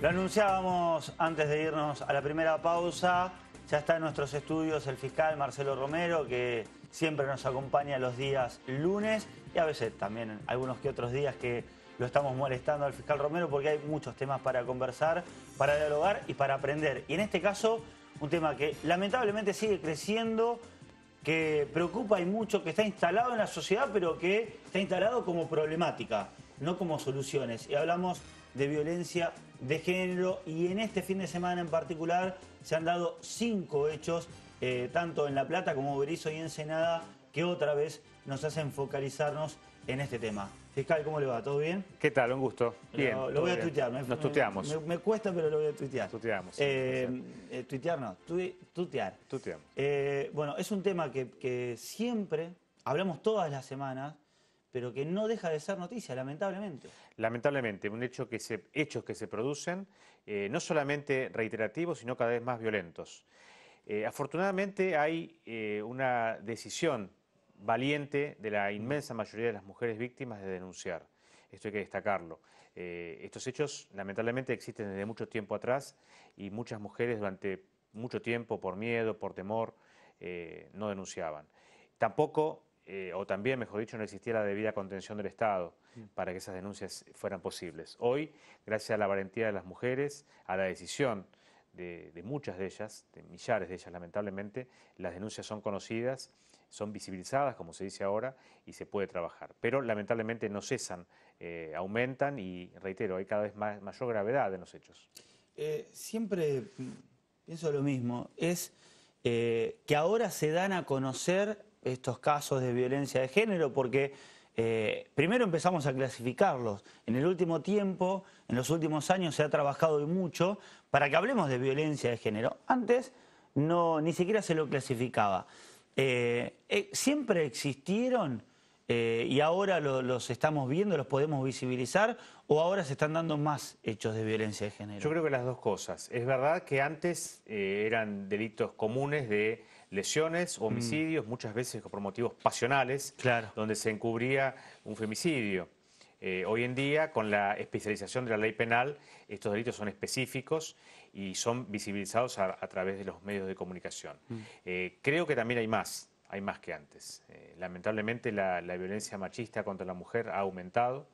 Lo anunciábamos antes de irnos a la primera pausa. Ya está en nuestros estudios el fiscal Marcelo Romero, que siempre nos acompaña los días lunes y a veces también algunos que otros días que lo estamos molestando al fiscal Romero porque hay muchos temas para conversar, para dialogar y para aprender. Y en este caso, un tema que lamentablemente sigue creciendo, que preocupa y mucho, que está instalado en la sociedad, pero que está instalado como problemática no como soluciones. Y hablamos de violencia de género y en este fin de semana en particular se han dado cinco hechos, eh, tanto en La Plata como Berizo y Ensenada, que otra vez nos hacen focalizarnos en este tema. Fiscal, ¿cómo le va? ¿Todo bien? ¿Qué tal? Un gusto. Bien, lo, voy a tuitear. Nos tuiteamos. Me, cuesta, pero lo voy a tuitear. Tuteamos. Eh, eh, tuitear no, tu, tutear. Eh, bueno, es un tema que siempre, hablamos todas las semanas, pero que no deja de ser noticia, lamentablemente. Lamentablemente, un hecho que se, hechos que se producen eh, no solamente reiterativos, sino cada vez más violentos. Eh, afortunadamente hay eh, una decisión valiente de la inmensa mayoría de las mujeres víctimas de denunciar. Esto hay que destacarlo. estos hechos lamentablemente existen desde mucho tiempo atrás y muchas mujeres durante mucho tiempo, por miedo, por temor, no denunciaban. Tampoco eh, o también, mejor dicho, no existía la debida contención del Estado mm. para que esas denuncias fueran posibles. Hoy, gracias a la valentía de las mujeres, a la decisión de, muchas de ellas, de millares de ellas lamentablemente, las denuncias son conocidas, son visibilizadas, como se dice ahora, y se puede trabajar. Pero lamentablemente no cesan, eh, aumentan y, reitero, hay cada vez más, mayor gravedad en los hechos. Eh, siempre pienso lo mismo, es que ahora se dan a conocer estos casos de violencia de género porque eh, primero empezamos a clasificarlos. En el último tiempo, en los últimos años, se ha trabajado mucho para que hablemos de violencia de género. Antes no, ni siquiera se lo clasificaba. Eh, eh, siempre existieron y ahora los estamos viendo, los podemos visibilizar o ahora se están dando más hechos de violencia de género. Yo creo que las dos cosas. Es verdad que antes eran delitos comunes de lesiones, homicidios, mm. muchas veces por motivos pasionales, donde se encubría un femicidio. Eh, hoy en día, con la especialización de la ley penal, estos delitos son específicos y son visibilizados a, través de los medios de comunicación. Mm. Eh, creo que también hay más, hay más que antes. Eh, lamentablemente la, la, violencia machista contra la mujer ha aumentado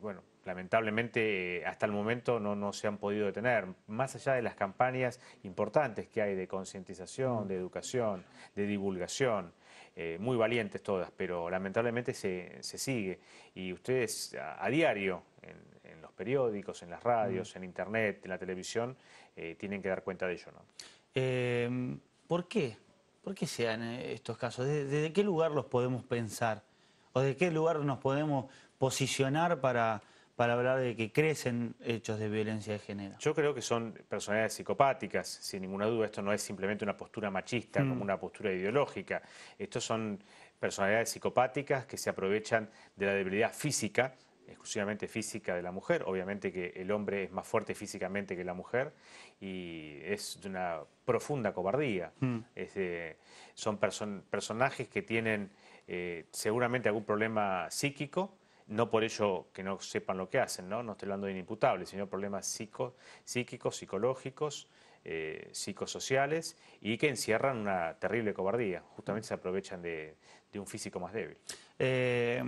bueno, lamentablemente eh, hasta el momento no, se han podido detener, más allá de las campañas importantes que hay de concientización, de educación, de divulgación. Eh, muy valientes todas, pero lamentablemente se, sigue. Y ustedes a, diario, en, los periódicos, en las radios, en internet, en la televisión, eh, tienen que dar cuenta de ello, ¿no? Em, ¿Por qué? ¿Por qué sean estos casos? ¿Desde, qué lugar los podemos pensar? ¿O de qué lugar nos podemos posicionar para, para hablar de que crecen hechos de violencia de género. Yo creo que son personalidades psicopáticas, sin ninguna duda. Esto no es simplemente una postura machista, mm. como una postura ideológica. Estos son personalidades psicopáticas que se aprovechan de la debilidad física, exclusivamente física de la mujer. Obviamente que el hombre es más fuerte físicamente que la mujer y es de una profunda cobardía. Mm. son personajes que tienen eh, seguramente algún problema psíquico no por ello que no sepan lo que hacen, ¿no? No estoy hablando de inimputables, sino problemas psíquicos, psicológicos, eh, psicosociales y que encierran una terrible cobardía. Justamente se aprovechan de, un físico más débil. Eh,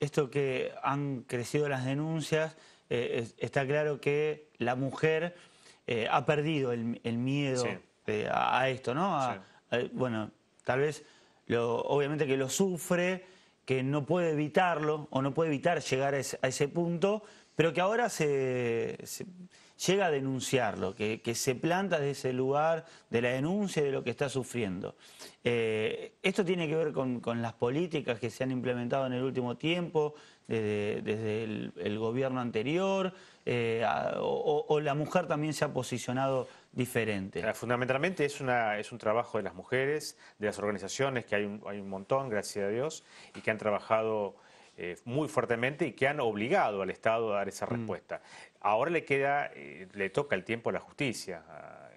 esto que han crecido las denuncias, eh, está claro que la mujer ha perdido el, miedo a, esto, ¿no? bueno, tal vez, lo, obviamente que lo sufre que no puede evitarlo o no puede evitar llegar a ese, punto, pero que ahora se, llega a denunciarlo, que, se planta desde ese lugar de la denuncia de lo que está sufriendo. Eh, esto tiene que ver con, las políticas que se han implementado en el último tiempo, eh, desde, el, gobierno anterior, eh, o, la mujer también se ha posicionado diferente? Fundamentalmente es, un trabajo de las mujeres, de las organizaciones, que hay un, montón, gracias a Dios, y que han trabajado eh, muy fuertemente y que han obligado al Estado a dar esa mm. respuesta. Ahora le queda, le toca el tiempo a la justicia,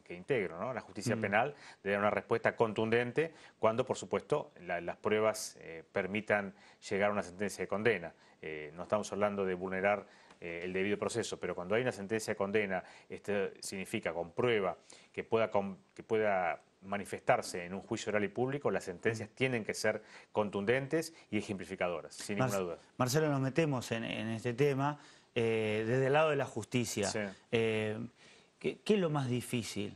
que integro, La justicia mm. penal de dar una respuesta contundente cuando, por supuesto, las pruebas permitan llegar a una sentencia de condena. Eh, no estamos hablando de vulnerar eh, el debido proceso, pero cuando hay una sentencia de condena, esto significa con prueba que pueda, que pueda manifestarse en un juicio oral y público, las sentencias mm. tienen que ser contundentes y ejemplificadoras, sin ninguna duda. Marcelo, nos metemos en, este tema eh, desde el lado de la justicia. ¿qué, es lo más difícil?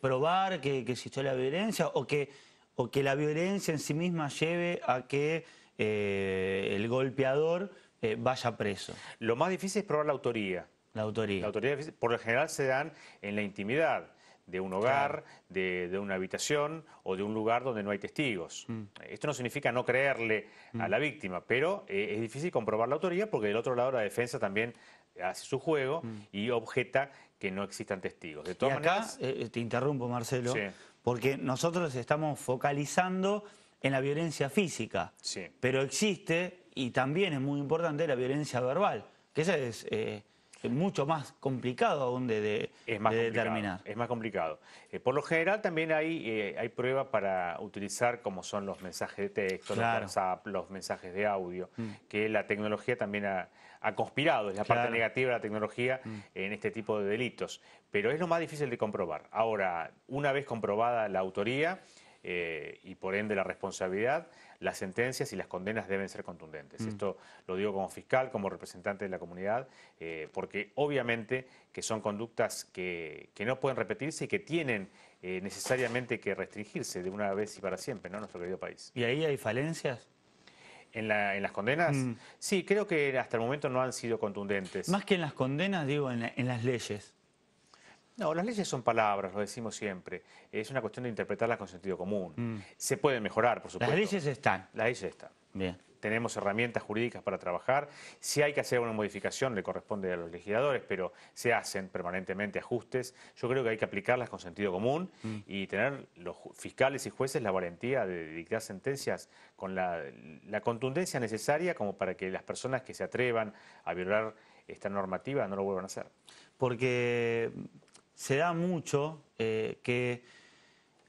¿Probar que, que, existió la violencia o que, o que la violencia en sí misma lleve a que eh, el golpeador eh, vaya preso. Lo más difícil es probar la autoría. La autoría. La autoría por lo general se dan en la intimidad de un hogar, de, una habitación o de un lugar donde no hay testigos. Mm. Esto no significa no creerle a mm. la víctima, pero eh, es difícil comprobar la autoría porque del otro lado la defensa también hace su juego mm. y objeta que no existan testigos. De todas maneras... te interrumpo, Marcelo, porque nosotros estamos focalizando en la violencia física. Sí. Pero existe, y también es muy importante, la violencia verbal, que esa es eh, mucho más complicado aún de, determinar. Es más complicado. Eh, por lo general también hay, eh, hay pruebas para utilizar como son los mensajes de texto, los WhatsApp, los mensajes de audio, mm. que la tecnología también ha, conspirado, es la parte negativa de la tecnología mm. en este tipo de delitos. Pero es lo más difícil de comprobar. Ahora, una vez comprobada la autoría, eh, y por ende la responsabilidad, las sentencias y las condenas deben ser contundentes. Mm. Esto lo digo como fiscal, como representante de la comunidad, eh, porque obviamente que son conductas que, no pueden repetirse y que tienen eh, necesariamente que restringirse de una vez y para siempre, ¿no? Nuestro querido país. ¿Y ahí hay falencias? ¿En, las condenas? Mm. Sí, creo que hasta el momento no han sido contundentes. Más que en las condenas, digo, en las leyes. No, las leyes son palabras, lo decimos siempre. Es una cuestión de interpretarlas con sentido común. Mm. Se pueden mejorar, por supuesto. Las leyes están. Las leyes están. Bien. Tenemos herramientas jurídicas para trabajar. Si hay que hacer una modificación, le corresponde a los legisladores, pero se hacen permanentemente ajustes. Yo creo que hay que aplicarlas con sentido común mm. y tener los fiscales y jueces la valentía de dictar sentencias con la, la contundencia necesaria como para que las personas que se atrevan a violar esta normativa no lo vuelvan a hacer. Porque se da mucho eh, que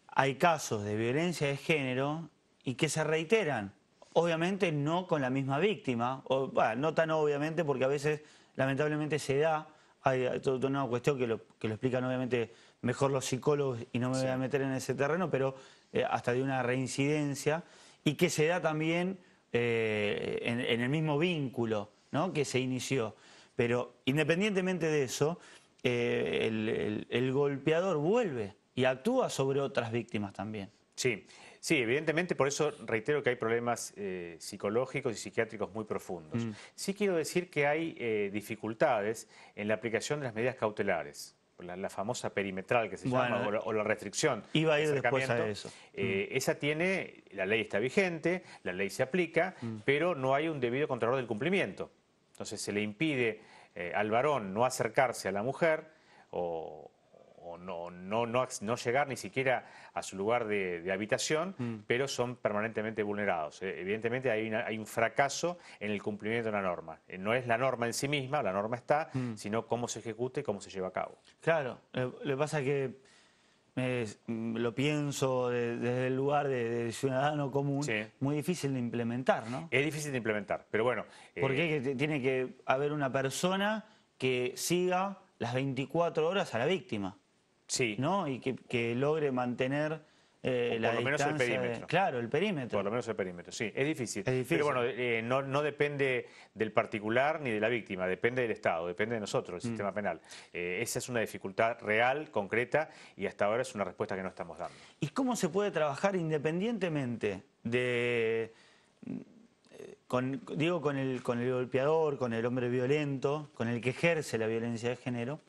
hay casos de violencia de género y que se reiteran. Obviamente no con la misma víctima, o, no tan obviamente porque a veces lamentablemente se da, hay toda una cuestión que lo, que lo explican obviamente mejor los psicólogos y no me voy a meter en ese terreno, pero eh, hasta de una reincidencia y que se da también eh, en, en, el mismo vínculo ¿no? que se inició. Pero independientemente de eso, eh, el, golpeador vuelve y actúa sobre otras víctimas también. Sí, sí, evidentemente por eso reitero que hay problemas eh, psicológicos y psiquiátricos muy profundos. Mm. Sí quiero decir que hay eh, dificultades en la aplicación de las medidas cautelares. La, famosa perimetral que se llama, o la, restricción. Iba a ir después a eso. Mm. Esa tiene, la ley está vigente, la ley se aplica, mm. pero no hay un debido control del cumplimiento. Entonces se le impide eh, al varón no acercarse a la mujer o, no, no, no, no, llegar ni siquiera a su lugar de, habitación, mm. pero son permanentemente vulnerados. Eh, evidentemente hay, un fracaso en el cumplimiento de la norma. Eh, no es la norma en sí misma, la norma está, mm. sino cómo se ejecute y cómo se lleva a cabo. Claro, le pasa que Mm, lo pienso desde el lugar de, ciudadano común, muy difícil de implementar, ¿no? Es difícil de implementar, pero bueno. Porque eh, tiene que haber una persona que siga las 24 horas a la víctima. Sí. ¿No? Y que logre mantener eh, por lo menos el perímetro. claro, el perímetro. Por lo menos el perímetro, sí, es difícil. Pero bueno, eh, no, depende del particular ni de la víctima, depende del Estado, depende de nosotros, el mm. sistema penal. Eh, esa es una dificultad real, concreta, y hasta ahora es una respuesta que no estamos dando. ¿Y cómo se puede trabajar independientemente de... digo, con el, con el golpeador, con el hombre violento, con el que ejerce la violencia de género,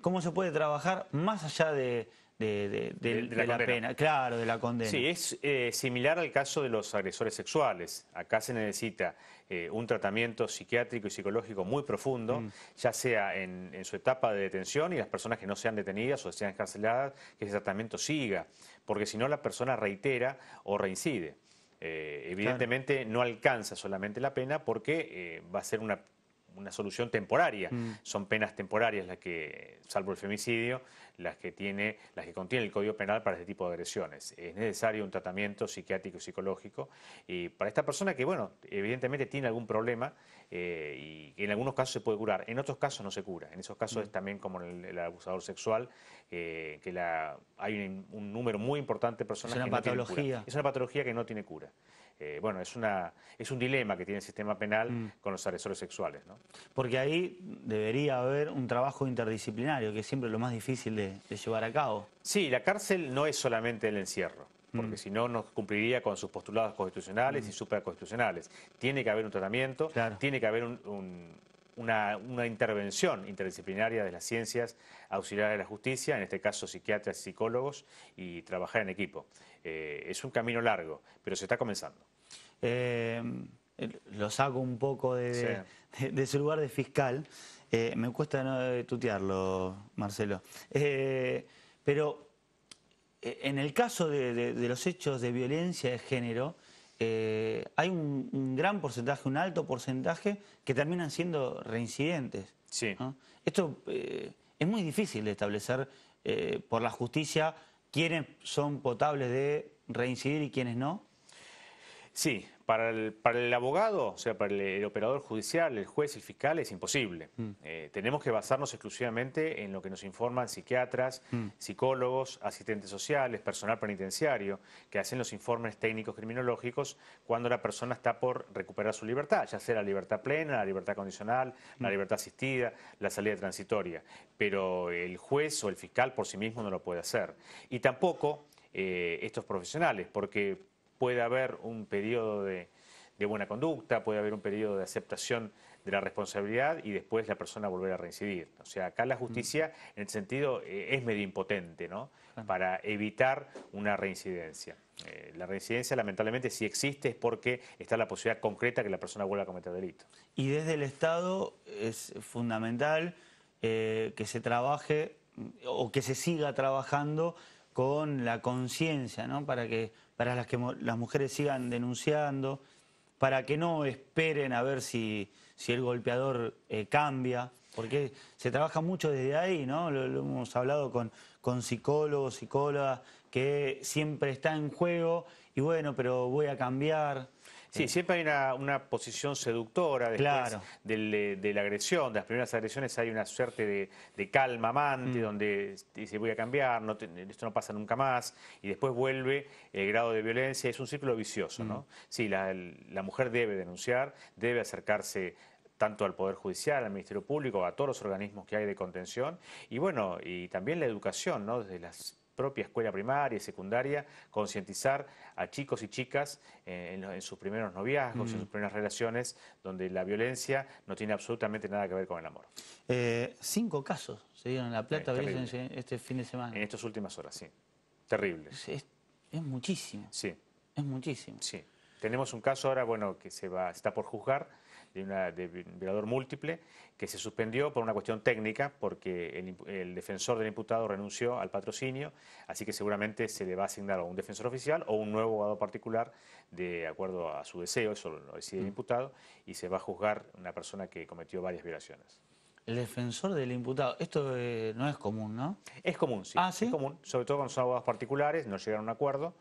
¿cómo se puede trabajar más allá de de, la, pena, claro, de la condena. Sí, es eh, similar al caso de los agresores sexuales. Acá se necesita eh, un tratamiento psiquiátrico y psicológico muy profundo, mm. ya sea en, su etapa de detención y las personas que no sean detenidas o sean encarceladas, que ese tratamiento siga, porque si no la persona reitera o reincide. Eh, evidentemente no alcanza solamente la pena porque va a ser una una solución temporaria. Mm. Son penas temporarias las que, salvo el femicidio, las que tiene, las que contiene el Código Penal para este tipo de agresiones. Es necesario un tratamiento psiquiátrico y psicológico y para esta persona que, bueno, evidentemente tiene algún problema eh, y y en algunos casos se puede curar, en otros casos no se cura. En esos casos mm. es también como el, el abusador sexual, eh, que la, hay un, número muy importante de personas es una patología. Es una patología que no tiene cura. Eh, bueno, es, una, es un dilema que tiene el sistema penal mm. con los agresores sexuales. ¿no? Porque ahí debería haber un trabajo interdisciplinario, que es siempre lo más difícil de, llevar a cabo. Sí, la cárcel no es solamente el encierro porque mm. si no, no cumpliría con sus postulados constitucionales y y mm. superconstitucionales. Tiene que haber un tratamiento, tiene que haber un, una, intervención interdisciplinaria de las ciencias, auxiliar de la justicia, en este caso psiquiatras, y psicólogos, y trabajar en equipo. Eh, es un camino largo, pero se está comenzando. Eh, lo saco un poco de, ese su lugar de fiscal. Eh, me cuesta no tutearlo, Marcelo. pero en el caso de los hechos de violencia de género, eh, hay un, gran porcentaje, un alto porcentaje, que terminan siendo reincidentes. Sí. Esto eh, es muy difícil de establecer eh, por la justicia quiénes son potables de reincidir y quiénes no. Sí, para el, abogado, o sea, para el, operador judicial, el juez, y el fiscal, es imposible. Mm. Eh, tenemos que basarnos exclusivamente en lo que nos informan psiquiatras, mm. psicólogos, asistentes sociales, personal penitenciario, que hacen los informes técnicos criminológicos cuando la persona está por recuperar su libertad, ya sea la libertad plena, la libertad condicional, mm. la libertad asistida, la salida transitoria. Pero el juez o el fiscal por sí mismo no lo puede hacer. Y tampoco eh, estos profesionales, porque puede haber un periodo de, buena conducta, puede haber un periodo de aceptación de la responsabilidad y después la persona volver a reincidir. O sea, acá la mm. justicia en el sentido eh, es medio impotente, ¿no? Para evitar una reincidencia. Eh, la reincidencia, lamentablemente, si existe es porque está la posibilidad concreta que la persona vuelva a cometer delito. Y desde el Estado es fundamental eh, que se trabaje o que se siga trabajando con la conciencia, ¿no? Para que para las que las mujeres sigan denunciando, para que no esperen a ver si, si el golpeador eh, cambia, porque se trabaja mucho desde ahí, ¿no? Lo, hemos hablado con, con psicólogos, psicólogas, que siempre está en juego y bueno, pero voy a cambiar. Sí, eh. siempre hay una, posición seductora después eh, de, la agresión, de las primeras agresiones hay una suerte de, calma amante, mm. donde dice voy a cambiar, esto no pasa nunca más, y después vuelve el grado de violencia, es un círculo vicioso, ¿no? Mm. Sí, la, la mujer debe denunciar, debe acercarse tanto al Poder Judicial, al Ministerio Público, a todos los organismos que hay de contención, y bueno, y también la educación, ¿no? Desde las propia escuela primaria y secundaria, concientizar a chicos y chicas eh, en, sus primeros noviazgos, en mm. sus primeras relaciones, donde la violencia no tiene absolutamente nada que ver con el amor. Eh, cinco casos se dieron en La Plata este fin de semana. En estas últimas horas, sí. Terrible. es muchísimo. Sí. Es muchísimo. Sí. Tenemos un caso ahora, bueno, que se va, está por juzgar de, un violador múltiple que se suspendió por una cuestión técnica porque el, defensor del imputado renunció al patrocinio, así que seguramente se le va a asignar a un defensor oficial o un nuevo abogado particular de acuerdo a su deseo, eso lo decide el mm. imputado, y se va a juzgar una persona que cometió varias violaciones. El defensor del imputado, esto eh, no es común, ¿no? Es común, sí. ¿Ah, sí. Es común, sobre todo cuando los abogados particulares, no llegaron a un acuerdo.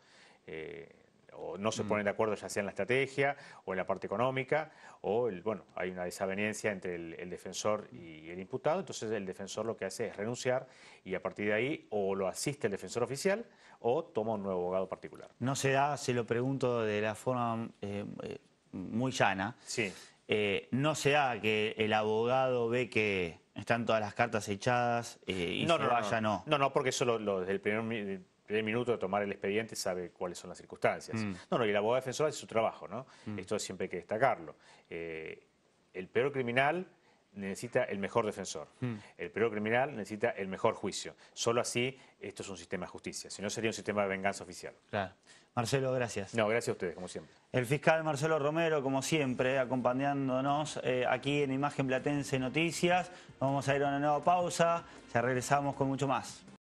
Eh, o no se mm. ponen de acuerdo ya sea en la estrategia o en la parte económica, o el, bueno, hay una desaveniencia entre el, defensor y el imputado, entonces el defensor lo que hace es renunciar y a partir de ahí o lo asiste el defensor oficial o toma un nuevo abogado particular. No se da, se lo pregunto de la forma eh, eh, muy llana. Sí. Eh, no se da que el abogado ve que están todas las cartas echadas y no, se vaya, no. No, no, porque eso desde el primer el minuto de tomar el expediente sabe cuáles son las circunstancias. Mm. No, no, y la abogada defensora hace su trabajo, ¿no? Mm. Esto siempre hay que destacarlo. Eh, el peor criminal necesita el mejor defensor. Mm. El peor criminal necesita el mejor juicio. Solo así esto es un sistema de justicia. Si no, sería un sistema de venganza oficial. Claro. Marcelo, gracias. No, gracias a ustedes, como siempre. El fiscal Marcelo Romero, como siempre, acompañándonos eh, aquí en Imagen Platense Noticias. Vamos a ir a una nueva pausa. Ya regresamos con mucho más.